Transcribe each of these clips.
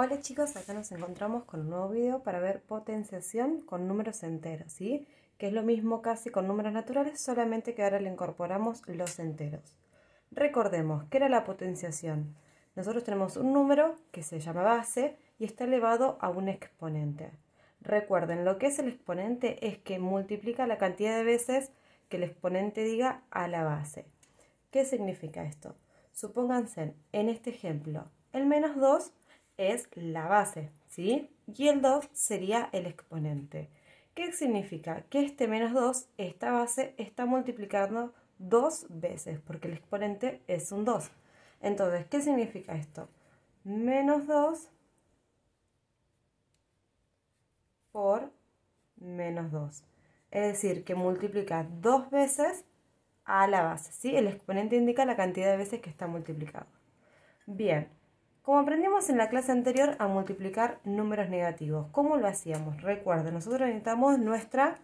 Hola chicos, acá nos encontramos con un nuevo video para ver potenciación con números enteros, ¿sí? Que es lo mismo casi con números naturales, solamente que ahora le incorporamos los enteros. Recordemos, ¿qué era la potenciación? Nosotros tenemos un número que se llama base y está elevado a un exponente. Recuerden, lo que es el exponente es que multiplica la cantidad de veces que el exponente diga a la base. ¿Qué significa esto? Supónganse, en este ejemplo, el menos 2 es la base, ¿sí? Y el 2 sería el exponente. ¿Qué significa? Que este menos 2, esta base, está multiplicando dos veces, porque el exponente es un 2. Entonces, ¿qué significa esto? Menos 2 por menos 2. Es decir, que multiplica dos veces a la base, ¿sí? El exponente indica la cantidad de veces que está multiplicado. Bien, como aprendimos en la clase anterior a multiplicar números negativos, ¿cómo lo hacíamos? Recuerden, nosotros necesitamos nuestra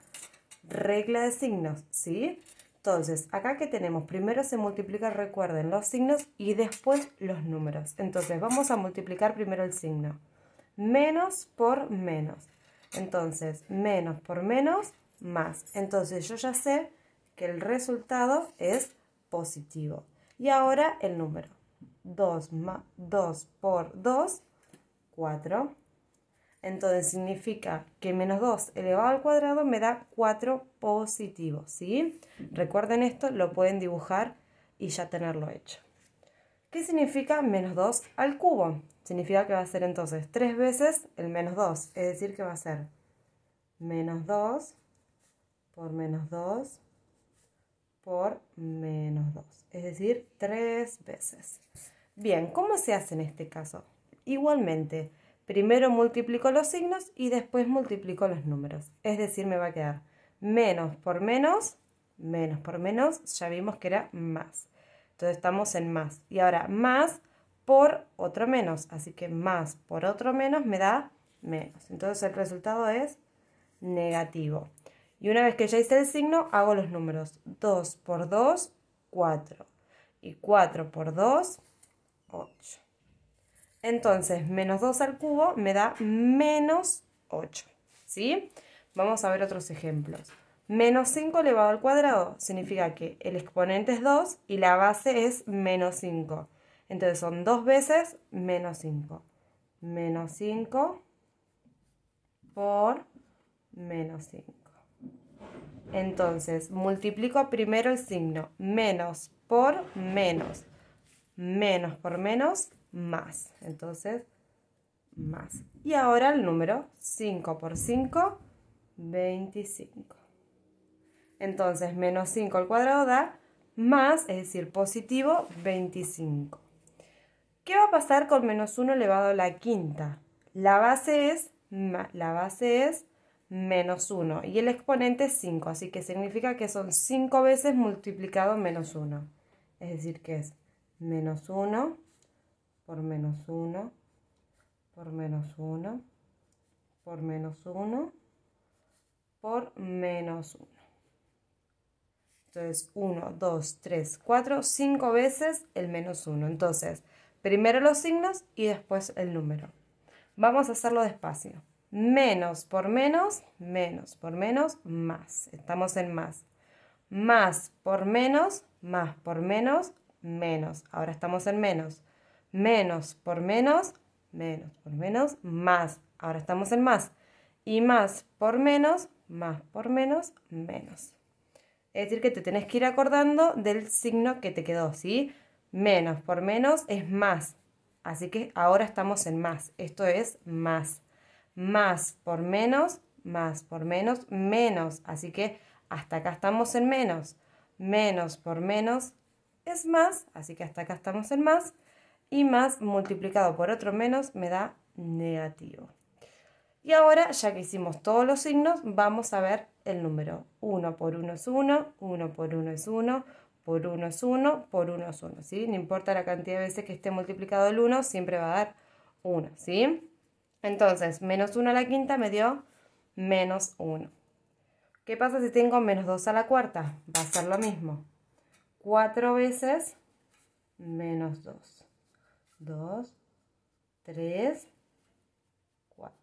regla de signos, ¿sí? Entonces, acá que tenemos, primero se multiplica, recuerden, los signos y después los números. Entonces, vamos a multiplicar primero el signo. Menos por menos. Entonces, menos por menos, más. Entonces, yo ya sé que el resultado es positivo. Y ahora el número. 2, 2 por 2, 4. Entonces significa que menos 2 elevado al cuadrado me da 4 positivo, ¿sí? Recuerden esto, lo pueden dibujar y ya tenerlo hecho. ¿Qué significa menos 2 al cubo? Significa que va a ser entonces 3 veces el menos 2, es decir que va a ser menos 2 por menos 2 por menos 2, es decir, 3 veces. Bien, ¿cómo se hace en este caso? Igualmente, primero multiplico los signos y después multiplico los números. Es decir, me va a quedar menos por menos, menos por menos, ya vimos que era más. Entonces estamos en más. Y ahora más por otro menos. Así que más por otro menos me da menos. Entonces el resultado es negativo. Y una vez que ya hice el signo, hago los números 2 por 2, 4. Y 4 por 2, 8. Entonces, menos 2 al cubo me da menos 8. ¿Sí? Vamos a ver otros ejemplos. Menos 5 elevado al cuadrado significa que el exponente es 2 y la base es menos 5. Entonces son dos veces menos 5. Menos 5 por menos 5. Entonces multiplico primero el signo menos por menos menos por menos, más. Entonces, más. Y ahora el número 5 por 5, 25. Entonces, menos 5 al cuadrado da más, es decir, positivo 25. ¿Qué va a pasar con menos 1 elevado a la quinta? La base es, la base es menos 1 y el exponente es 5, así que significa que son 5 veces multiplicado menos 1. Es decir, que es menos 1 por menos 1 por menos 1 por menos 1 por menos 1. Entonces 1, 2, 3, 4, 5 veces el menos 1. Entonces primero los signos y después el número. Vamos a hacerlo despacio. Menos por menos, menos por menos, más. Estamos en más. Más por menos, más por menos, menos. Ahora estamos en menos. Menos por menos, menos por menos, más. Ahora estamos en más. Y más por menos, más por menos, menos. Es decir, que te tenés que ir acordando del signo que te quedó, ¿sí? Menos por menos es más. Así que ahora estamos en más. Esto es más. Más por menos, más por menos, menos. Así que hasta acá estamos en menos. Menos por menos, es más, así que hasta acá estamos en más, y más multiplicado por otro menos me da negativo. Y ahora, ya que hicimos todos los signos, vamos a ver el número. 1 por 1 es 1, 1 por 1 es 1, por 1 es 1, por 1 es 1, ¿sí? No importa la cantidad de veces que esté multiplicado el 1, siempre va a dar 1, ¿sí? Entonces, menos 1 a la quinta me dio menos 1. ¿Qué pasa si tengo menos 2 a la cuarta? Va a ser lo mismo. 4 veces menos 2. 2, 3, 4.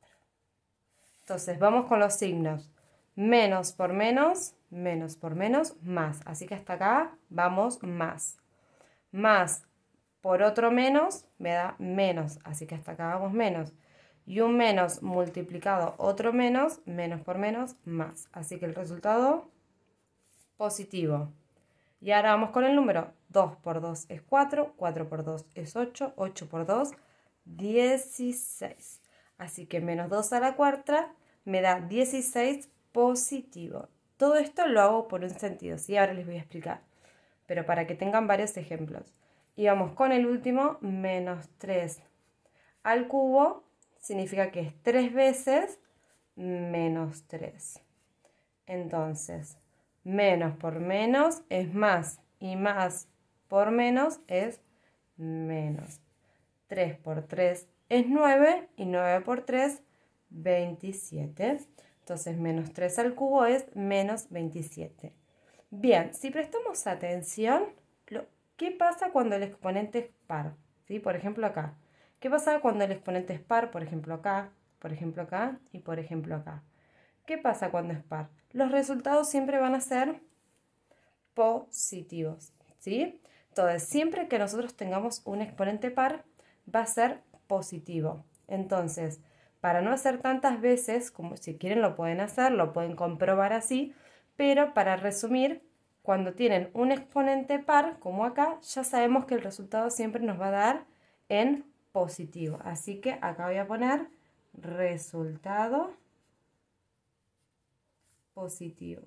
Entonces vamos con los signos. Menos por menos, menos por menos, más. Así que hasta acá vamos más. Más por otro menos me da menos. Así que hasta acá vamos menos. Y un menos multiplicado otro menos, menos por menos, más. Así que el resultado positivo. Y ahora vamos con el número. 2 por 2 es 4, 4 por 2 es 8, 8 por 2, 16. Así que menos 2 a la cuarta me da 16 positivo. Todo esto lo hago por un sentido, y Ahora les voy a explicar. Pero para que tengan varios ejemplos. Y vamos con el último, menos 3 al cubo, significa que es 3 veces menos 3. Entonces, menos por menos es más y más por menos es menos. 3 por 3 es 9 y 9 por 3, 27. Entonces menos 3 al cubo es menos 27. Bien, si prestamos atención, ¿qué pasa cuando el exponente es par? ¿Sí? Por ejemplo acá. ¿Qué pasa cuando el exponente es par? Por ejemplo acá, por ejemplo acá y por ejemplo acá. ¿Qué pasa cuando es par? Los resultados siempre van a ser positivos, ¿sí? Entonces, siempre que nosotros tengamos un exponente par, va a ser positivo. Entonces, para no hacer tantas veces, como si quieren lo pueden hacer, lo pueden comprobar así, pero para resumir, cuando tienen un exponente par, como acá, ya sabemos que el resultado siempre nos va a dar en positivo. Así que acá voy a poner resultado positivo.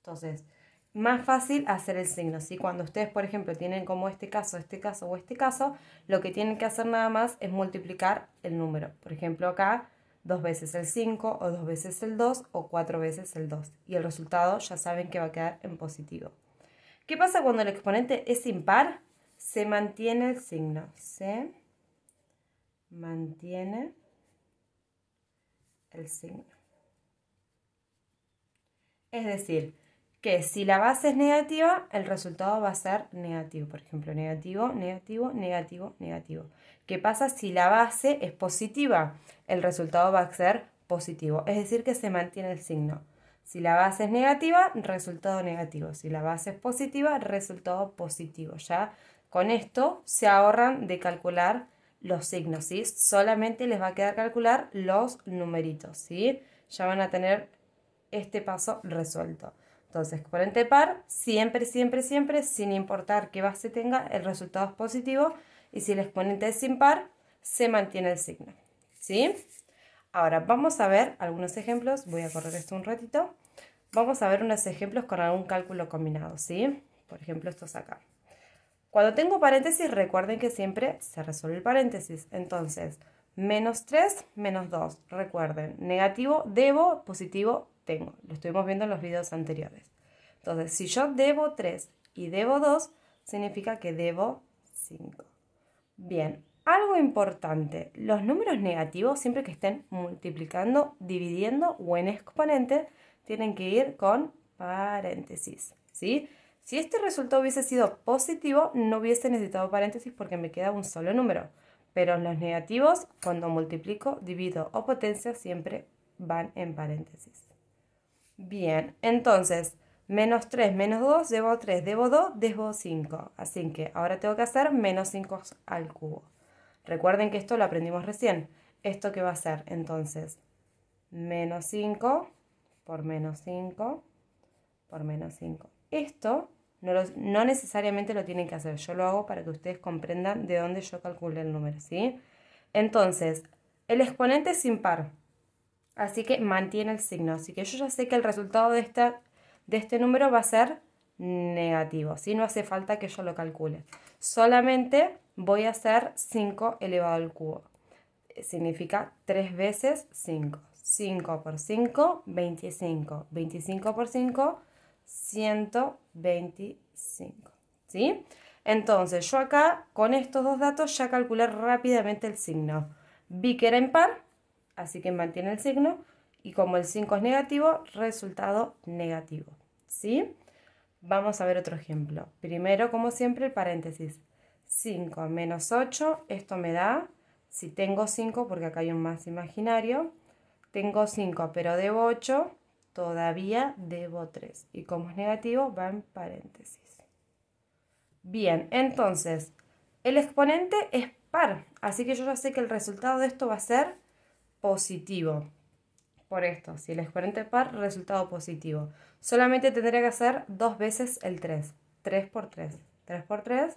Entonces, más fácil hacer el signo. Si cuando ustedes, por ejemplo, tienen como este caso, este caso o este caso, lo que tienen que hacer nada más es multiplicar el número. Por ejemplo, acá dos veces el 5 o dos veces el 2 o cuatro veces el 2. Y el resultado ya saben que va a quedar en positivo. ¿Qué pasa cuando el exponente es impar? Se mantiene el signo. Se mantiene el signo. Es decir, que si la base es negativa, el resultado va a ser negativo. Por ejemplo, negativo, negativo, negativo, negativo. ¿Qué pasa si la base es positiva? El resultado va a ser positivo. Es decir, que se mantiene el signo. Si la base es negativa, resultado negativo. Si la base es positiva, resultado positivo. Ya con esto se ahorran de calcular los signos, Solamente les va a quedar calcular los numeritos, ¿sí? Ya van a tener este paso resuelto. Entonces, exponente par, siempre, siempre, siempre, sin importar qué base tenga, el resultado es positivo. Y si el exponente es impar, se mantiene el signo. ¿Sí? Ahora, vamos a ver algunos ejemplos. Voy a correr esto un ratito. Vamos a ver unos ejemplos con algún cálculo combinado, ¿sí? Por ejemplo, estos acá. Cuando tengo paréntesis, recuerden que siempre se resuelve el paréntesis. Entonces, menos 3, menos 2. Recuerden, negativo, debo, positivo, tengo. Lo estuvimos viendo en los videos anteriores. Entonces, si yo debo 3 y debo 2, significa que debo 5. Bien, algo importante, los números negativos, siempre que estén multiplicando, dividiendo o en exponente, tienen que ir con paréntesis, ¿sí? Si este resultado hubiese sido positivo, no hubiese necesitado paréntesis porque me queda un solo número. Pero los negativos, cuando multiplico, divido o potencia, siempre van en paréntesis. Bien, entonces, menos 3 menos 2, debo 3, debo 2, debo 5. Así que ahora tengo que hacer menos 5 al cubo. Recuerden que esto lo aprendimos recién. ¿Esto qué va a ser? Entonces, menos 5 por menos 5 por menos 5. Esto no, necesariamente lo tienen que hacer. Yo lo hago para que ustedes comprendan de dónde yo calculé el número, ¿sí? Entonces, el exponente es par... Así que mantiene el signo. Así que yo ya sé que el resultado de, de este número va a ser negativo. ¿sí? No hace falta que yo lo calcule. Solamente voy a hacer 5 elevado al cubo. Significa 3 veces 5. 5 por 5, 25. 25 por 5, 125. ¿Sí? Entonces yo acá con estos dos datos ya calculé rápidamente el signo. Vi que era par, Así que mantiene el signo y como el 5 es negativo, resultado negativo. ¿Sí? Vamos a ver otro ejemplo. Primero, como siempre, el paréntesis. 5 menos 8, esto me da, si tengo 5, porque acá hay un más imaginario, tengo 5 pero debo 8, todavía debo 3. Y como es negativo, va en paréntesis. Bien, entonces, el exponente es par, así que yo ya sé que el resultado de esto va a ser positivo. Por esto, si el exponente par, resultado positivo. Solamente tendría que hacer dos veces el 3. 3 por 3. 3 por 3,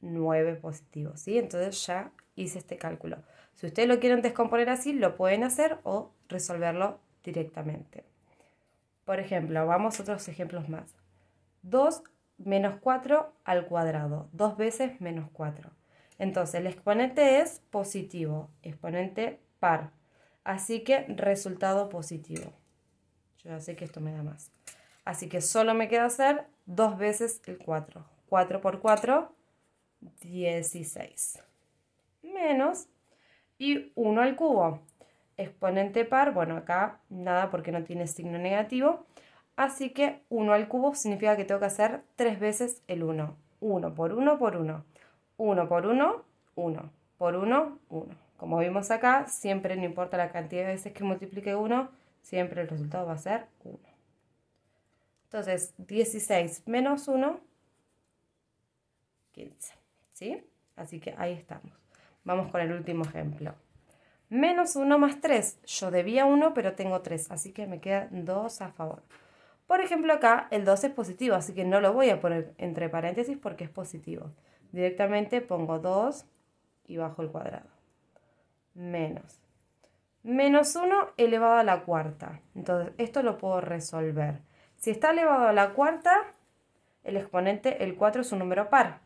9 positivo. Entonces ya hice este cálculo. Si ustedes lo quieren descomponer así, lo pueden hacer o resolverlo directamente. Por ejemplo, vamos a otros ejemplos más. 2 menos 4 al cuadrado. 2 veces menos 4. Entonces, el exponente es positivo. Exponente par. Así que resultado positivo. Yo ya sé que esto me da más. Así que solo me queda hacer dos veces el 4. 4 por 4, 16. Menos. Y 1 al cubo. Exponente par, bueno, acá nada porque no tiene signo negativo. Así que 1 al cubo significa que tengo que hacer tres veces el 1. 1 por 1 por 1. 1 por 1, 1. Por 1, 1. Como vimos acá, siempre no importa la cantidad de veces que multiplique 1, siempre el resultado va a ser 1. Entonces, 16 menos 1, 15. ¿Sí? Así que ahí estamos. Vamos con el último ejemplo. Menos 1 más 3. Yo debía 1, pero tengo 3, así que me quedan 2 a favor. Por ejemplo, acá el 2 es positivo, así que no lo voy a poner entre paréntesis porque es positivo. Directamente pongo 2 y bajo el cuadrado menos. Menos 1 elevado a la cuarta. Entonces, esto lo puedo resolver. Si está elevado a la cuarta, el exponente, el 4 es un número par.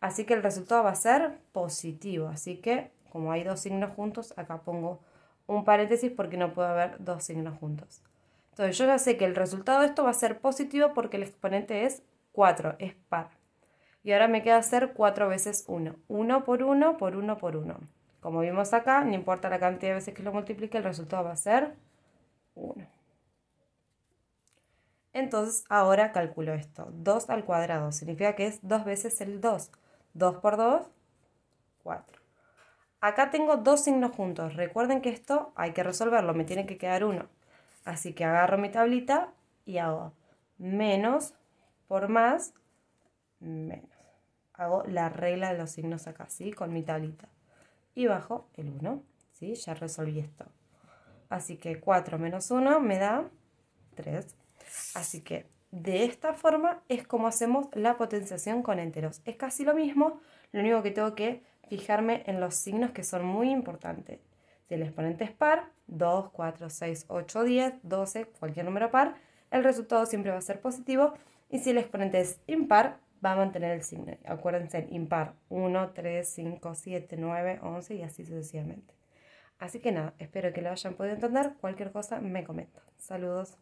Así que el resultado va a ser positivo. Así que, como hay dos signos juntos, acá pongo un paréntesis porque no puede haber dos signos juntos. Entonces, yo ya sé que el resultado de esto va a ser positivo porque el exponente es 4, es par. Y ahora me queda hacer 4 veces 1. 1 por 1 por 1 por 1. Como vimos acá, no importa la cantidad de veces que lo multiplique, el resultado va a ser 1. Entonces ahora calculo esto. 2 al cuadrado significa que es 2 veces el 2. 2 por 2, 4. Acá tengo dos signos juntos. Recuerden que esto hay que resolverlo, me tiene que quedar uno. Así que agarro mi tablita y hago menos por más, menos. Hago la regla de los signos acá, ¿sí? Con mi tablita y bajo el 1. Ya resolví esto. Así que 4 menos 1 me da 3. Así que de esta forma es como hacemos la potenciación con enteros. Es casi lo mismo, lo único que tengo que fijarme en los signos que son muy importantes. Si el exponente es par, 2, 4, 6, 8, 10, 12, cualquier número par, el resultado siempre va a ser positivo. Y si el exponente es impar, va a mantener el signo. Acuérdense, en impar 1, 3, 5, 7, 9, 11 y así sucesivamente. Así que nada, espero que lo hayan podido entender. Cualquier cosa me comentan. Saludos.